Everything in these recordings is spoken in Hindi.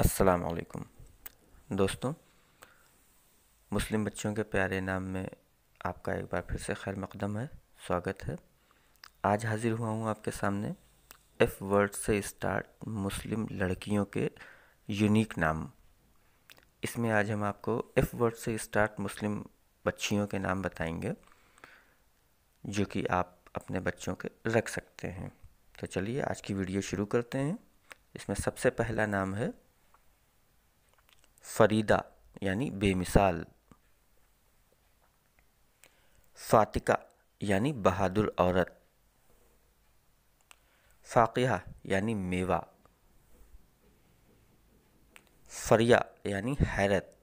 अस्सलाम वालेकुम दोस्तों मुस्लिम बच्चों के प्यारे नाम में आपका एक बार फिर से खैर मकदम है स्वागत है आज हाज़िर हुआ हूँ आपके सामने एफ़ वर्ड से स्टार्ट मुस्लिम लड़कियों के यूनिक नाम इसमें आज हम आपको एफ़ वर्ड से स्टार्ट मुस्लिम बच्चियों के नाम बताएंगे जो कि आप अपने बच्चों के रख सकते हैं तो चलिए आज की वीडियो शुरू करते हैं इसमें सबसे पहला नाम है फरीदा यानी बेमिसाल फातिका यानी बहादुर औरत फ़ाक़िया यानी मेवा फरिया यानी हैरत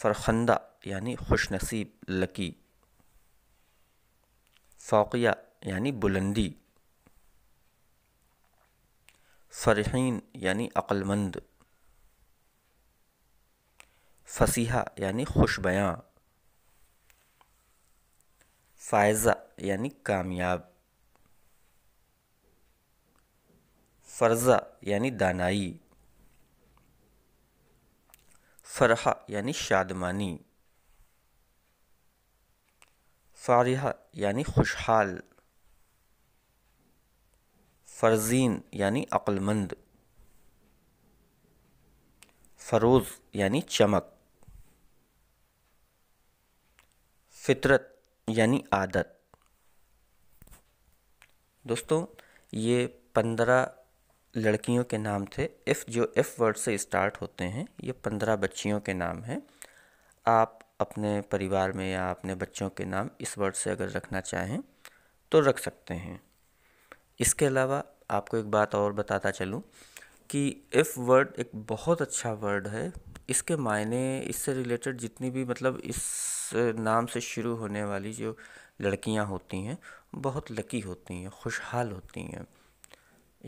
फरखंदा यानी खुशनसीब लकी फ़ौकिया यानी बुलंदी फ़रहीन यानी अक्लमंद फसीहा यानी खुशबयाँ फायज़ा यानी कामयाब फ़र्ज़ा यानी दानाई फ़रहा यानी शादमानी फ़ारिहा यानी खुशहाल फरजीन यानी अक्लमंद फरोज़ यानी चमक फितरत यानी आदत दोस्तों ये पंद्रह लड़कियों के नाम थे इफ़ जो इफ़ वर्ड से स्टार्ट होते हैं ये पंद्रह बच्चियों के नाम हैं आप अपने परिवार में या अपने बच्चों के नाम इस वर्ड से अगर रखना चाहें तो रख सकते हैं इसके अलावा आपको एक बात और बताता चलूँ कि इफ़ वर्ड एक बहुत अच्छा वर्ड है इसके मायने इससे रिलेटेड जितनी भी मतलब इस नाम से शुरू होने वाली जो लड़कियां होती हैं बहुत लकी होती हैं खुशहाल होती हैं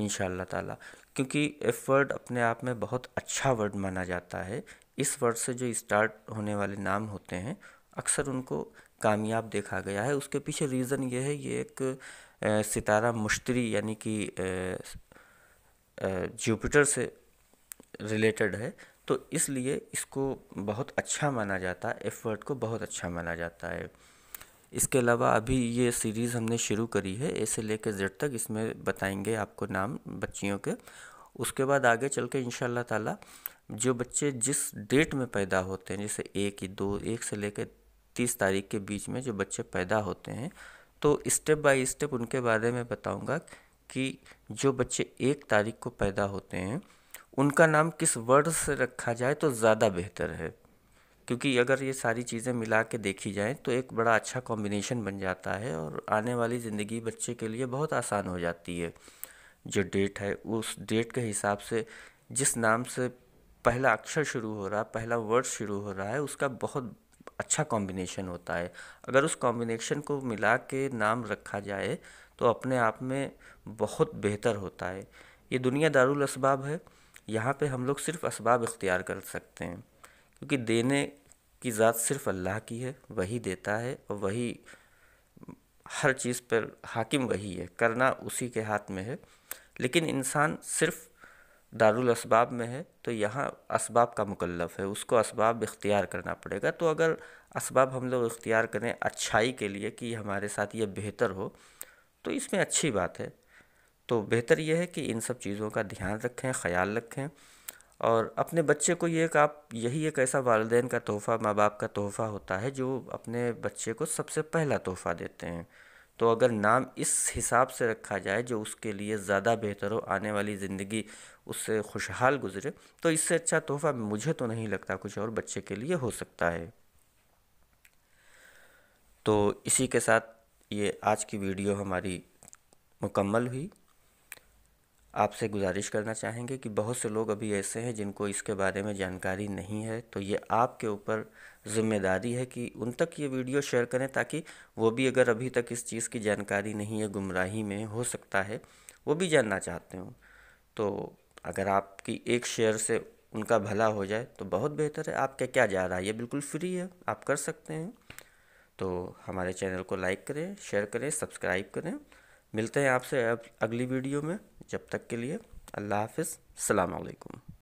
इन ताला क्योंकि एफ वर्ड अपने आप में बहुत अच्छा वर्ड माना जाता है इस वर्ड से जो स्टार्ट होने वाले नाम होते हैं अक्सर उनको कामयाब देखा गया है उसके पीछे रीज़न ये है ये एक सितारा मुश्तरी यानी कि जुपिटर से रिलेटेड है तो इसलिए इसको बहुत अच्छा माना जाता है एफ वर्ड को बहुत अच्छा माना जाता है इसके अलावा अभी ये सीरीज़ हमने शुरू करी है ए से कर जेड तक इसमें बताएंगे आपको नाम बच्चियों के उसके बाद आगे चल के इन ताला जो बच्चे जिस डेट में पैदा होते हैं जैसे एक दो एक से लेकर तीस तारीख के बीच में जो बच्चे पैदा होते हैं तो स्टेप बाय स्टेप उनके बारे में बताऊंगा कि जो बच्चे एक तारीख को पैदा होते हैं उनका नाम किस वर्ड से रखा जाए तो ज़्यादा बेहतर है क्योंकि अगर ये सारी चीज़ें मिला के देखी जाएँ तो एक बड़ा अच्छा कॉम्बिनेशन बन जाता है और आने वाली ज़िंदगी बच्चे के लिए बहुत आसान हो जाती है जो डेट है उस डेट के हिसाब से जिस नाम से पहला अक्षर शुरू हो रहा है पहला वर्ड शुरू हो रहा है उसका बहुत अच्छा कॉम्बिनेशन होता है अगर उस कॉम्बिनेशन को मिला के नाम रखा जाए तो अपने आप में बहुत बेहतर होता है ये दुनिया दारुल असबाब है यहाँ पे हम लोग सिर्फ इसबाब इख्तियार कर सकते हैं क्योंकि देने की ज़ात सिर्फ़ अल्लाह की है वही देता है और वही हर चीज़ पर हाकिम वही है करना उसी के हाथ में है लेकिन इंसान सिर्फ़ दारुल असबाब में है तो यहाँ इसबाब का मुकल्लफ है उसको इसबाब इख्तियार करना पड़ेगा तो अगर इसबाब हम लोग इख्तियार करें अच्छाई के लिए कि हमारे साथ ये बेहतर हो तो इसमें अच्छी बात है तो बेहतर यह है कि इन सब चीज़ों का ध्यान रखें ख्याल रखें और अपने बच्चे को ये एक आप यही एक ऐसा वालदेन का तोहफ़ा माँ बाप का तोहफ़ा होता है जो अपने बच्चे को सबसे पहला तोहफ़ा देते हैं तो अगर नाम इस हिसाब से रखा जाए जो उसके लिए ज़्यादा बेहतर हो आने वाली ज़िंदगी उससे खुशहाल गुजरे तो इससे अच्छा तोहफ़ा मुझे तो नहीं लगता कुछ और बच्चे के लिए हो सकता है तो इसी के साथ ये आज की वीडियो हमारी मुकम्मल हुई आपसे गुजारिश करना चाहेंगे कि बहुत से लोग अभी ऐसे हैं जिनको इसके बारे में जानकारी नहीं है तो ये आपके ऊपर ज़िम्मेदारी है कि उन तक ये वीडियो शेयर करें ताकि वो भी अगर अभी तक इस चीज़ की जानकारी नहीं है गुमराही में हो सकता है वो भी जानना चाहते हों तो अगर आपकी एक शेयर से उनका भला हो जाए तो बहुत बेहतर है आपका क्या जा रहा है ये बिल्कुल फ्री है आप कर सकते हैं तो हमारे चैनल को लाइक करें शेयर करें सब्सक्राइब करें मिलते हैं आपसे अगली वीडियो में जब तक के लिए अल्लाह हाफिज़ अलैक्म